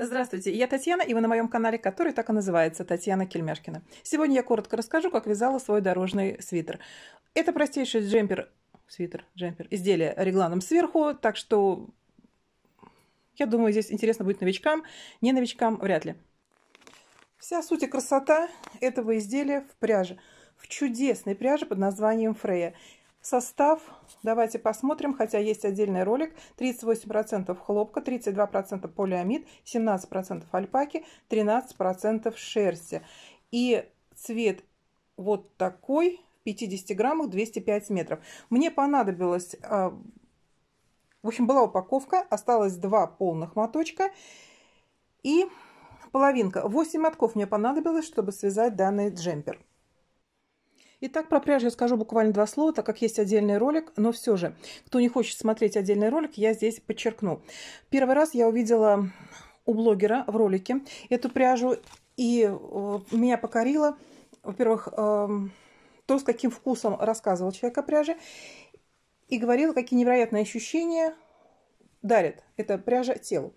Здравствуйте, я Татьяна, и вы на моем канале, который так и называется «Татьяна Кельмяшкина». Сегодня я коротко расскажу, как вязала свой дорожный свитер. Это простейший джемпер, свитер, джемпер, изделие регланом сверху, так что я думаю, здесь интересно будет новичкам, не новичкам вряд ли. Вся суть и красота этого изделия в пряже в чудесной пряже под названием Фрея. Состав, давайте посмотрим, хотя есть отдельный ролик. 38% хлопка, 32% полиамид, 17% альпаки, 13% шерсти. И цвет вот такой, в 50 граммах 205 метров. Мне понадобилось, а, в общем, была упаковка, осталось два полных моточка. И половинка. 8 мотков мне понадобилось, чтобы связать данный джемпер. Итак, про пряжу я скажу буквально два слова, так как есть отдельный ролик, но все же, кто не хочет смотреть отдельный ролик, я здесь подчеркну. Первый раз я увидела у блогера в ролике эту пряжу, и э, меня покорило, во-первых, эм, то, с каким вкусом рассказывал человек о пряже, и говорил, какие невероятные ощущения дарит эта пряжа телу.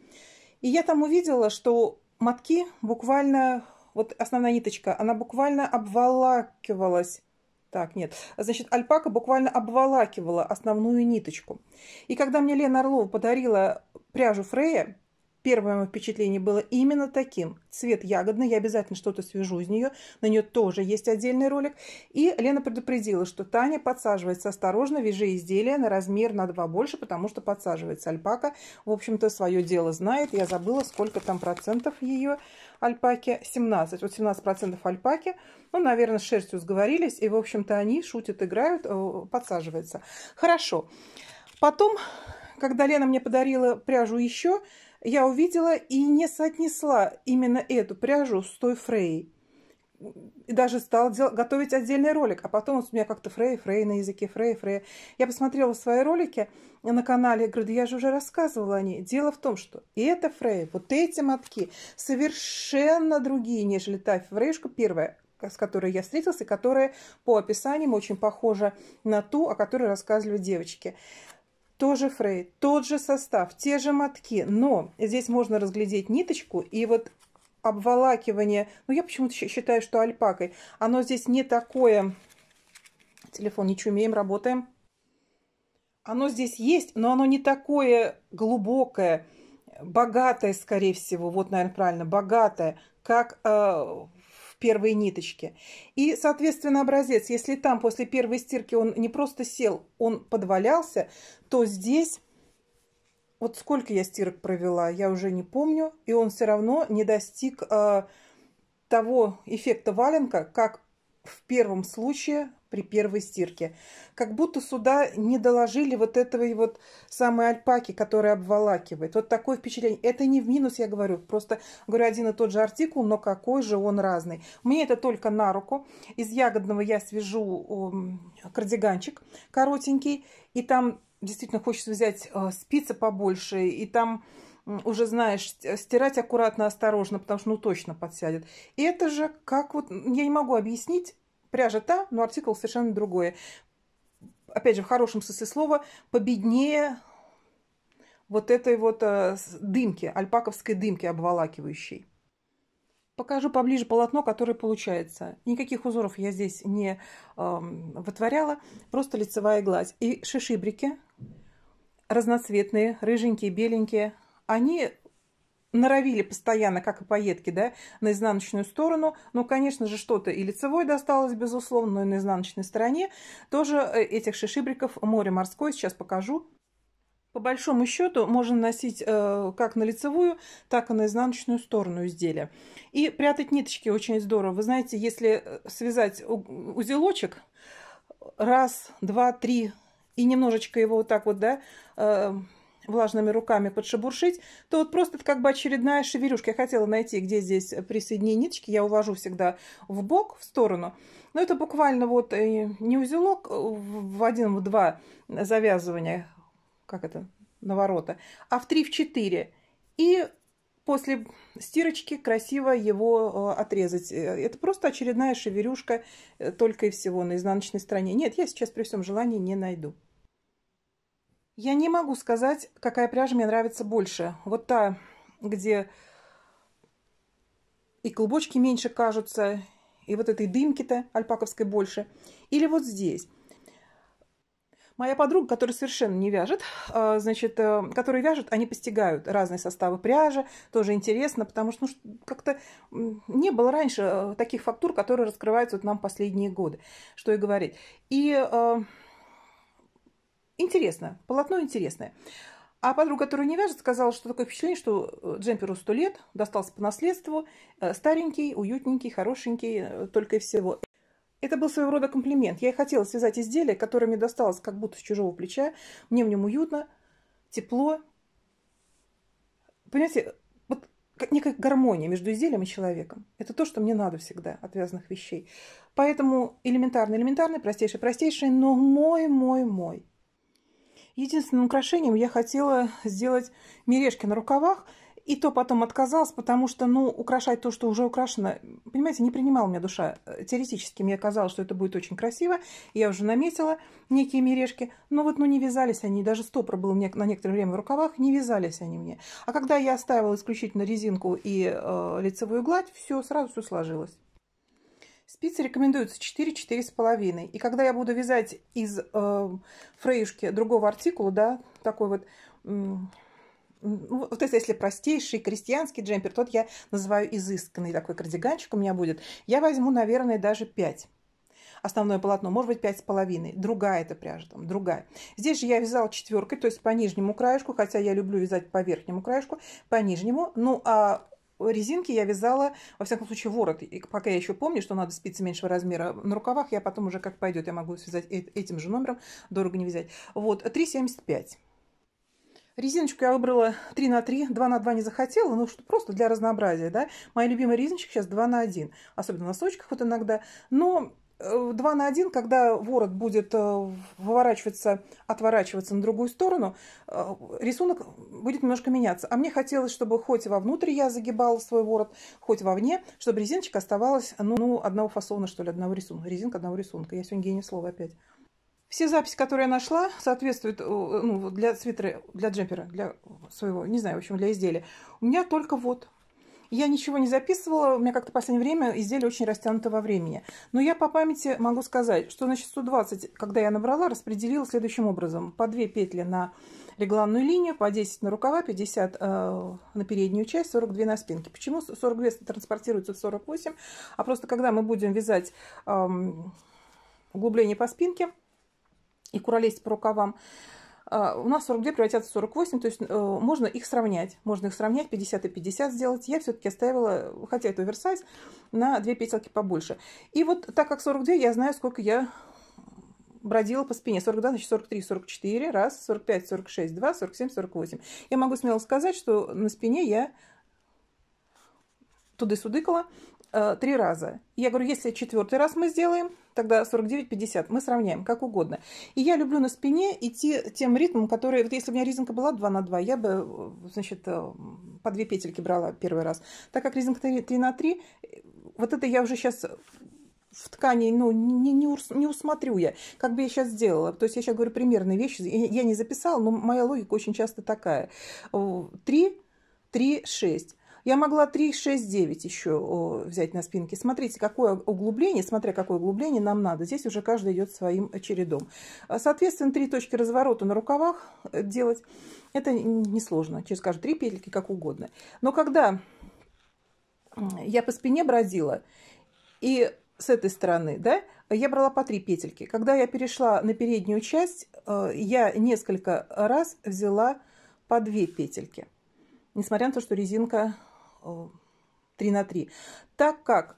И я там увидела, что мотки буквально, вот основная ниточка, она буквально обволакивалась так, нет. Значит, альпака буквально обволакивала основную ниточку. И когда мне Лена Орлова подарила пряжу Фрея, Первое мое впечатление было именно таким. Цвет ягодный, я обязательно что-то свяжу из нее. На нее тоже есть отдельный ролик. И Лена предупредила, что Таня подсаживается осторожно, вяжи изделия на размер на два больше, потому что подсаживается альпака. В общем-то, свое дело знает. Я забыла, сколько там процентов ее альпаки. 17. Вот 17 процентов альпаки. Ну, наверное, с шерстью сговорились. И, в общем-то, они шутят, играют, э, подсаживаются. Хорошо. Потом, когда Лена мне подарила пряжу еще, я увидела и не соотнесла именно эту пряжу с той фреей. И даже стала дел- готовить отдельный ролик. А потом у меня как-то фрей, фрей на языке, фрей, фрей. Я посмотрела свои ролики на канале, говорю, да я же уже рассказывала о ней. Дело в том, что и эта фрей, вот эти мотки совершенно другие, нежели та фрейшка первая, с которой я встретился, которая по описаниям очень похожа на ту, о которой рассказывали девочки тоже Фрейд, тот же состав, те же мотки, но здесь можно разглядеть ниточку, и вот обволакивание, ну я почему-то считаю, что альпакой, оно здесь не такое, телефон не чумеем, работаем, оно здесь есть, но оно не такое глубокое, богатое, скорее всего, вот, наверное, правильно, богатое, как э, первые ниточки. И, соответственно, образец, если там после первой стирки он не просто сел, он подвалялся, то здесь... Вот сколько я стирок провела, я уже не помню, и он все равно не достиг э, того эффекта валенка, как в первом случае при первой стирке. Как будто сюда не доложили вот этого и вот самой альпаки, которая обволакивает. Вот такое впечатление. Это не в минус, я говорю. Просто говорю один и тот же артикул, но какой же он разный. Мне это только на руку. Из ягодного я свяжу кардиганчик коротенький. И там действительно хочется взять э, спицы побольше. И там уже знаешь, стирать аккуратно, осторожно, потому что ну точно подсядет. И это же как вот, я не могу объяснить, пряжа та, но артикул совершенно другой. Опять же, в хорошем смысле слова, победнее вот этой вот э, дымки, альпаковской дымки обволакивающей. Покажу поближе полотно, которое получается. Никаких узоров я здесь не э, вытворяла, просто лицевая гладь. И шишибрики разноцветные, рыженькие, беленькие, они норовили постоянно, как и поедки, да, на изнаночную сторону. Ну, конечно же, что-то и лицевой досталось, безусловно, но и на изнаночной стороне. Тоже э, этих шишибриков море морское сейчас покажу. По большому счету можно носить э, как на лицевую, так и на изнаночную сторону изделия. И прятать ниточки очень здорово. Вы знаете, если э, связать узелочек, раз, два, три, и немножечко его вот так вот, да, э, влажными руками подшебуршить, то вот просто как бы очередная шеверюшка. Я хотела найти, где здесь присоединить ниточки. Я увожу всегда в бок, в сторону. Но это буквально вот э, не узелок э, в один, в два завязывания, как это, на ворота, а в три, в четыре. И после стирочки красиво его э, отрезать. Это просто очередная шеверюшка только и всего на изнаночной стороне. Нет, я сейчас при всем желании не найду. Я не могу сказать, какая пряжа мне нравится больше. Вот та, где и клубочки меньше кажутся, и вот этой дымки-то альпаковской больше. Или вот здесь. Моя подруга, которая совершенно не вяжет, э, значит, э, которые вяжут, они постигают разные составы пряжи. Тоже интересно, потому что ну, как-то не было раньше э, таких фактур, которые раскрываются вот нам последние годы. Что и говорить. И Интересно, полотно интересное. А подруга, которая не вяжет, сказала, что такое впечатление, что э, джемперу сто лет, достался по наследству, э, старенький, уютненький, хорошенький, э, только и всего. Это был своего рода комплимент. Я и хотела связать изделие, которое мне досталось как будто с чужого плеча. Мне в нем уютно, тепло. Понимаете, вот некая гармония между изделием и человеком. Это то, что мне надо всегда от вязаных вещей. Поэтому элементарно, элементарно, простейший, простейший, но мой, мой, мой. Единственным украшением я хотела сделать мережки на рукавах, и то потом отказалась, потому что, ну, украшать то, что уже украшено, понимаете, не принимала у меня душа. Э, теоретически мне казалось, что это будет очень красиво. Я уже наметила некие мережки, но вот, ну, не вязались они. Даже стопор был мне на некоторое время в рукавах, не вязались они мне. А когда я оставила исключительно резинку и э, лицевую гладь, все, сразу все сложилось. Спицы рекомендуются 4-4,5. И когда я буду вязать из э, фрейшки другого артикула, да, такой вот, э, вот если простейший крестьянский джемпер, тот я называю изысканный такой кардиганчик у меня будет, я возьму, наверное, даже 5 основное полотно, может быть, пять с половиной. Другая это пряжа там, другая. Здесь же я вязала четверкой, то есть по нижнему краешку, хотя я люблю вязать по верхнему краешку, по нижнему. Ну, а резинки я вязала, во всяком случае, ворот. И пока я еще помню, что надо спицы меньшего размера на рукавах, я потом уже как пойдет, я могу связать этим же номером, дорого не вязать. Вот, 3,75. Резиночку я выбрала 3 на 3, 2 на 2 не захотела, ну что просто для разнообразия, да. Моя любимая резиночка сейчас 2 на 1, особенно на носочках вот иногда. Но 2 э, на 1, когда ворот будет э, выворачиваться, отворачиваться на другую сторону, э, рисунок будет немножко меняться. А мне хотелось, чтобы хоть вовнутрь я загибала свой ворот, хоть вовне, чтобы резиночка оставалась ну, ну, одного фасона, что ли, одного рисунка. Резинка одного рисунка. Я сегодня гений слова опять. Все записи, которые я нашла, соответствуют ну, для свитера, для джемпера, для своего, не знаю, в общем, для изделия. У меня только вот я ничего не записывала, у меня как-то в последнее время изделие очень растянуто во времени. Но я по памяти могу сказать, что значит 120, когда я набрала, распределила следующим образом. По 2 петли на регланную линию, по 10 на рукава, 50 э, на переднюю часть, 42 на спинке. Почему 42 транспортируется в 48? А просто когда мы будем вязать э, углубление по спинке и куролезть по рукавам, а, у нас 42 превратятся в 48, то есть э, можно их сравнять. Можно их сравнять, 50 и 50 сделать. Я все-таки оставила, хотя это оверсайз, на 2 петельки побольше. И вот так как 42, я знаю, сколько я бродила по спине. 42, значит 43, 44, раз, 45, 46, 2, 47, 48. Я могу смело сказать, что на спине я туды-судыкала э, три раза. Я говорю, если четвертый раз мы сделаем, тогда 49-50, мы сравняем, как угодно. И я люблю на спине идти тем ритмом, который, вот если у меня резинка была 2 на 2, я бы, значит, э, по две петельки брала первый раз. Так как резинка 3, на 3, вот это я уже сейчас в ткани, ну, не, не, ус не усмотрю я, как бы я сейчас сделала. То есть я сейчас говорю примерные вещи, я не записала, но моя логика очень часто такая. 3, 3, 6. Я могла 3, 6, 9 еще взять на спинке. Смотрите, какое углубление, смотря какое углубление нам надо. Здесь уже каждый идет своим э, чередом. А, соответственно, три точки разворота на рукавах э, делать, это несложно. Через каждые три петельки, как угодно. Но когда я по спине бродила, и с этой стороны, да, я брала по три петельки. Когда я перешла на переднюю часть, э, я несколько раз взяла по две петельки. Несмотря на то, что резинка 3 на 3. Так как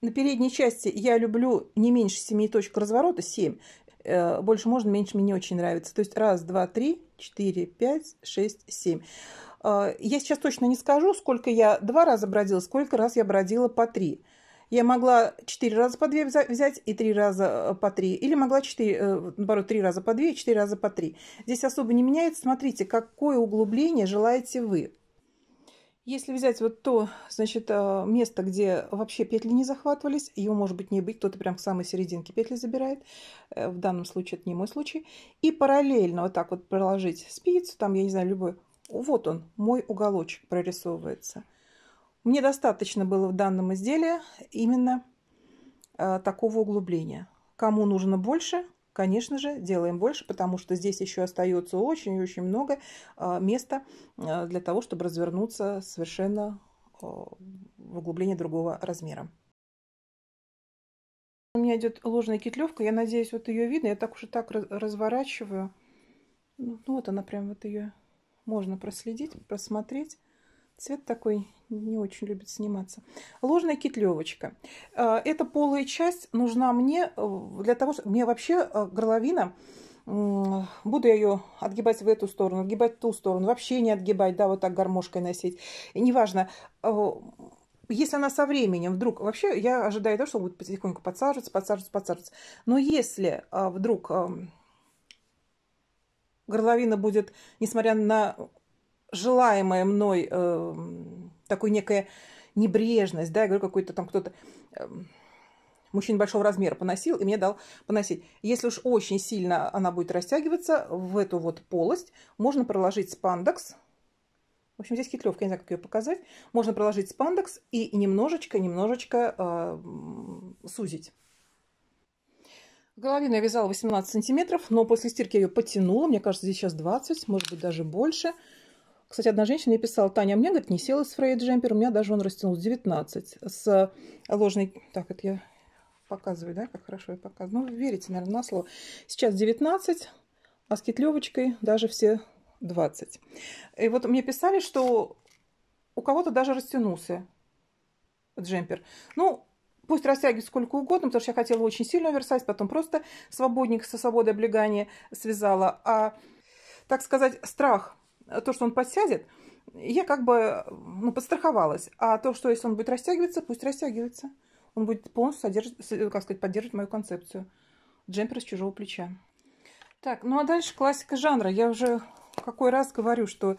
на передней части я люблю не меньше 7 точек разворота, 7. Э, больше можно, меньше мне не очень нравится. То есть 1, 2, 3, 4, 5, 6, 7. Я сейчас точно не скажу, сколько я два раза бродила, сколько раз я бродила по три я могла 4 раза по 2 взять и 3 э, э, раза по 3. Или могла 4, наоборот, 3 раза по 2 и 4 раза по 3. Здесь особо не меняется. Смотрите, какое углубление желаете вы. Если взять вот то, значит, э, место, где вообще петли не захватывались, его может быть не быть, кто-то прям к самой серединке петли забирает, в данном случае это не мой случай, и параллельно вот так вот проложить спицу, там, я не знаю, любой, вот он, мой уголочек прорисовывается. Мне достаточно было в данном изделии именно э, такого углубления. Кому нужно больше, конечно же, делаем больше, потому что здесь еще остается очень-очень много э, места э, для того, чтобы развернуться совершенно в углубление другого размера. У меня идет ложная китлевка. я надеюсь, вот ее видно. Я так уж и так разворачиваю. Ну, вот она прям вот ее можно проследить, просмотреть. Цвет такой не очень любит сниматься. Ложная китлевочка э, Эта полая часть нужна мне э, для того, чтобы Мне вообще э, горловина, буду я ее отгибать в эту сторону, отгибать в ту сторону, вообще не отгибать, да, вот так гармошкой носить. И неважно, если она со временем вдруг... Вообще я ожидаю того, что будет потихоньку подсаживаться, подсаживаться, подсаживаться. Но если вдруг эм, горловина будет, несмотря на желаемая мной э, эм, такой некая небрежность, да, я говорю, какой-то там кто-то э, мужчина большого размера поносил и мне дал поносить. Если уж очень сильно она будет растягиваться в эту вот полость, можно проложить спандекс. В общем, здесь хитревка, я не знаю, как ее показать. Можно проложить спандекс и немножечко-немножечко э, сузить. Головину я вязала 18 сантиметров, но после стирки я ее потянула. Мне кажется, здесь сейчас 20, может быть, даже Больше. Кстати, одна женщина мне писала, Таня, а мне, говорит, не села с Фрейд джемпер, у меня даже он растянулся 19 с э, ложной... Так, это я показываю, да, как хорошо я показываю. Ну, верите, наверное, на слово. Сейчас 19, а с китлевочкой, даже все 20. И вот мне писали, что у кого-то даже растянулся джемпер. Ну, пусть растягивает сколько угодно, потому что я хотела очень сильно оверсайз, потом просто свободник со свободой облегания связала. А, так сказать, страх Э, то, что он подсядет, я как бы ну, подстраховалась. А то, что если он будет растягиваться, пусть растягивается. Он будет полностью содержать, э, как сказать, поддерживать мою концепцию. Джемпер с чужого плеча. Так, ну а дальше классика жанра. Я уже какой раз говорю, что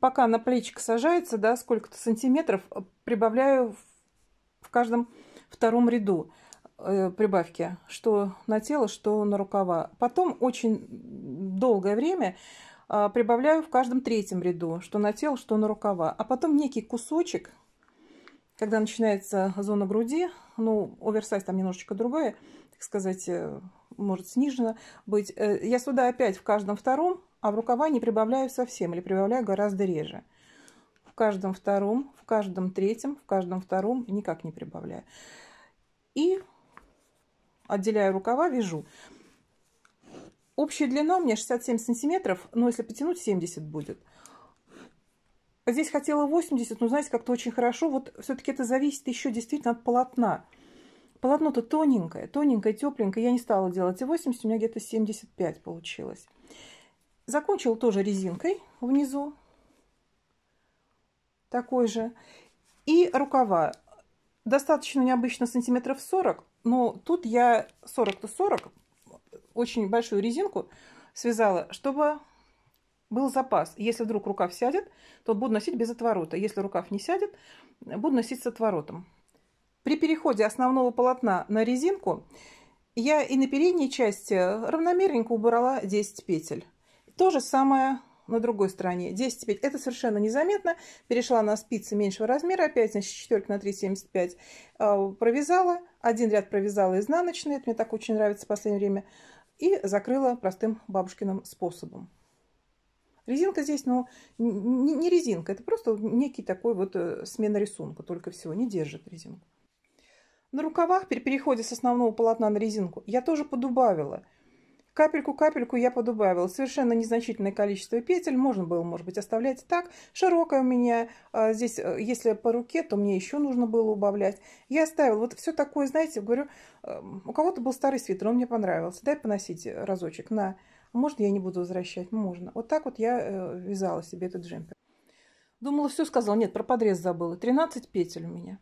пока на плечик сажается, да, сколько-то сантиметров, э, прибавляю в каждом втором ряду прибавки, что на тело, что на рукава. Потом очень долгое время а, прибавляю в каждом третьем ряду, что на тело, что на рукава. А потом некий кусочек, когда начинается зона груди, ну, оверсайз там немножечко другая, так сказать, э, может снижена быть, э, я сюда опять в каждом втором, а в рукава не прибавляю совсем или прибавляю гораздо реже. В каждом втором, в каждом третьем, в каждом втором никак не прибавляю. И отделяю рукава, вяжу. Общая длина у меня 67 сантиметров, но если потянуть, 70 будет. А здесь хотела 80, но знаете, как-то очень хорошо. Вот все-таки это зависит еще действительно от полотна. Полотно-то тоненькое, тоненькое, тепленькое. Я не стала делать и 80, у меня где-то 75 получилось. Закончила тоже резинкой внизу. Такой же. И рукава. Достаточно необычно сантиметров 40, но тут я 40-то 40, очень большую резинку связала, чтобы был запас. Если вдруг рукав сядет, то буду носить без отворота. Если рукав не сядет, буду носить с отворотом. При переходе основного полотна на резинку я и на передней части равномерненько убрала 10 петель. То же самое на другой стороне. 10 петель. Это совершенно незаметно. Перешла на спицы меньшего размера. Опять, на четверка на 3,75 а, провязала. Один ряд провязала изнаночный. Это мне так очень нравится в последнее время и закрыла простым бабушкиным способом. Резинка здесь, ну, не, не резинка, это просто некий такой вот э, смена рисунка, только всего, не держит резинку. На рукавах при переходе с основного полотна на резинку я тоже подубавила – Капельку-капельку я подубавила. Совершенно незначительное количество петель. Можно было, может быть, оставлять так. Широкая у меня а, здесь, э, если по руке, то мне еще нужно было убавлять. Я оставила. Вот все такое, знаете, говорю, эм, у кого-то был старый свитер, он мне понравился. Дай поносить разочек. На. Можно я не буду возвращать? Можно. Вот так вот я э, вязала себе этот джемпер. Думала, все сказала. Нет, про подрез забыла. 13 петель у меня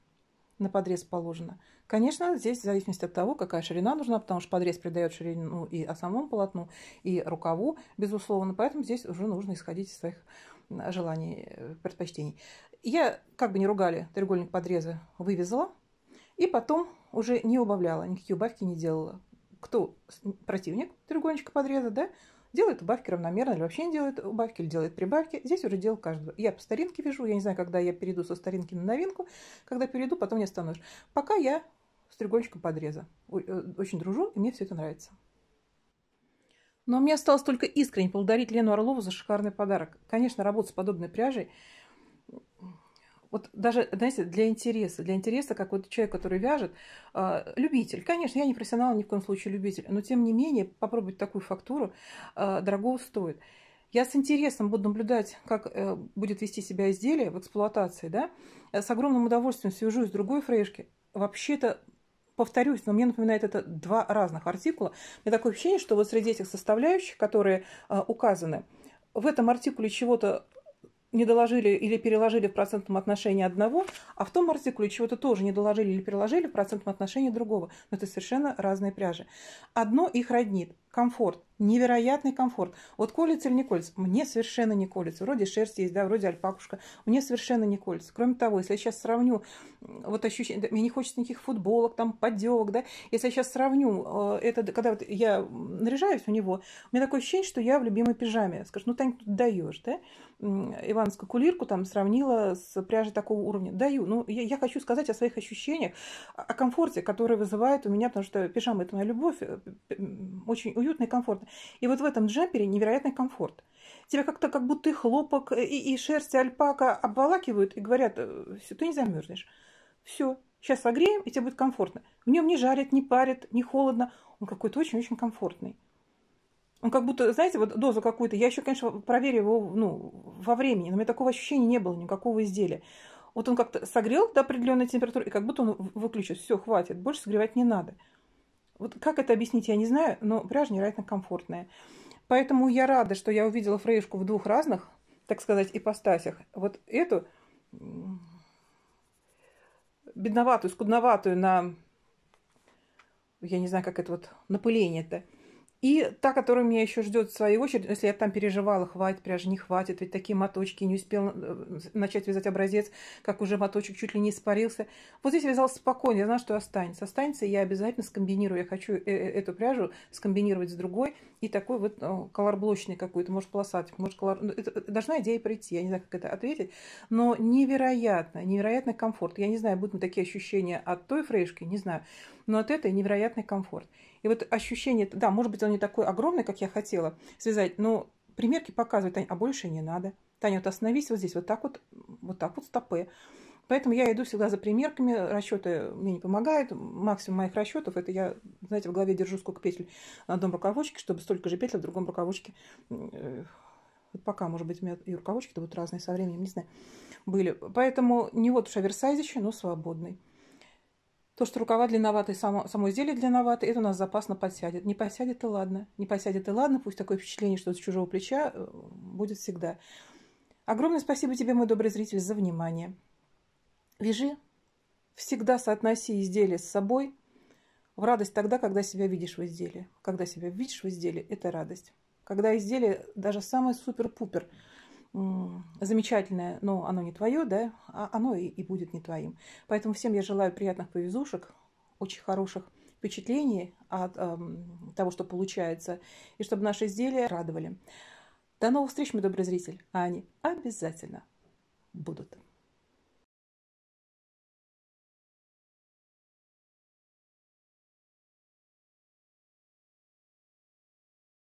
на подрез положено. Конечно, здесь в зависимости от того, какая ширина нужна, потому что подрез придает ширину и о самом полотну, и рукаву, безусловно. Поэтому здесь уже нужно исходить из своих желаний, э, предпочтений. Я, как бы не ругали, треугольник подреза вывезла, и потом уже не убавляла, никакие убавки не делала. Кто противник треугольничка подреза, да, делает убавки равномерно или вообще не делает убавки, или делает прибавки. Здесь уже дело каждого. Я по старинке вяжу, я не знаю, когда я перейду со старинки на новинку, когда перейду, потом не остановишь. Пока я с треугольничком подреза. Э, очень дружу, и мне все это нравится. Но мне осталось только искренне поблагодарить Лену Орлову за шикарный подарок. Конечно, работа с подобной пряжей – вот даже, знаете, для интереса, для интереса, как вот человек, который вяжет, а, любитель. Конечно, я не профессионал, ни в коем случае любитель, но тем не менее попробовать такую фактуру а, дорого стоит. Я с интересом буду наблюдать, как э, будет вести себя изделие в эксплуатации, да, с огромным удовольствием свяжу с другой фрешки. Вообще-то повторюсь, но мне напоминает это два разных артикула. У меня такое ощущение, что вот среди этих составляющих, которые а, указаны, в этом артикуле чего-то не доложили или переложили в процентном отношении одного, а в том артикуле чего-то тоже не доложили или переложили в процентном отношении другого. Но это совершенно разные пряжи. Одно их роднит. Комфорт. Невероятный комфорт. Вот колется или не колется? Мне совершенно не колется. Вроде шерсть есть, да, вроде альпакушка. Мне совершенно не колется. Кроме того, если я сейчас сравню вот ощущение, да, мне не хочется никаких футболок, там, подделок, да. Если я сейчас сравню э, это, когда вот я наряжаюсь у него, у меня такое ощущение, что я в любимой пижаме. Скажу, ну, Тань, тут даешь, да? ивановскую кулирку там сравнила с пряжей такого уровня. Даю. Ну, я, я хочу сказать о своих ощущениях, о комфорте, который вызывает у меня, потому что пижама – это моя любовь, э, очень уютно и комфортно. И вот в этом джемпере невероятный комфорт. Тебя как-то как будто и хлопок, и, и шерсть, и альпака обволакивают и говорят, э, все, ты не замерзнешь. Все, сейчас согреем, и тебе будет комфортно. В нем не жарит, не парит, не холодно. Он какой-то очень-очень комфортный. Он как будто, знаете, вот дозу какую-то, я еще, конечно, проверила его ну, во времени, но у меня такого ощущения не было, никакого изделия. Вот он как-то согрел до определенной температуры, и как будто он выключил, все, хватит, больше согревать не надо. Вот как это объяснить, я не знаю, но пряжа невероятно комфортная. Поэтому я рада, что я увидела фрейшку в двух разных, так сказать, ипостасях. Вот эту бедноватую, скудноватую на, я не знаю, как это вот, напыление-то – и та, которая меня еще ждет в свою очередь, ну, если я там переживала, хватит пряжи, не хватит, ведь такие моточки, не успел э, начать вязать образец, как уже моточек чуть ли не испарился. Вот здесь вязала спокойно, я знаю, что останется. Останется, я обязательно скомбинирую, я хочу э, э, эту пряжу скомбинировать с другой, и такой вот э, колорблочный какой-то, может, полосатик, может, колор... Ну, это, э, должна идея прийти, я не знаю, как это ответить, но невероятно, невероятный комфорт. Я не знаю, будут ли такие ощущения от той фрешки не знаю, но от этой невероятный комфорт. И вот ощущение, да, может быть, он не такой огромный, как я хотела связать, но примерки показывают, Таня а больше не надо. Таня, вот остановись вот здесь, вот так вот, вот так вот стопы. Поэтому я иду всегда за примерками, расчеты мне не помогают, максимум моих расчетов, это я, знаете, в голове держу сколько петель на одном рукавочке, чтобы столько же петель в другом рукавочке, э, вот пока, может быть, у меня и рукавочки-то будут разные со временем, не знаю, были. Поэтому не вот уж оверсайзище, но свободный. То, что рукава длинноватые, само, само изделие длинноватое, это у нас запасно подсядет. Не подсядет и ладно. Не подсядет и ладно, пусть такое впечатление, что с чужого плеча э, будет всегда. Огромное спасибо тебе, мой добрый зритель, за внимание. Вяжи. Всегда соотноси изделие с собой. В радость тогда, когда себя видишь в изделии. Когда себя видишь в изделии, это радость. Когда изделие даже самое супер-пупер замечательное, но оно не твое, да, а оно и, и будет не твоим. Поэтому всем я желаю приятных повезушек, очень хороших впечатлений от э, того, что получается, и чтобы наши изделия радовали. До новых встреч, мой добрый зритель. А они обязательно будут.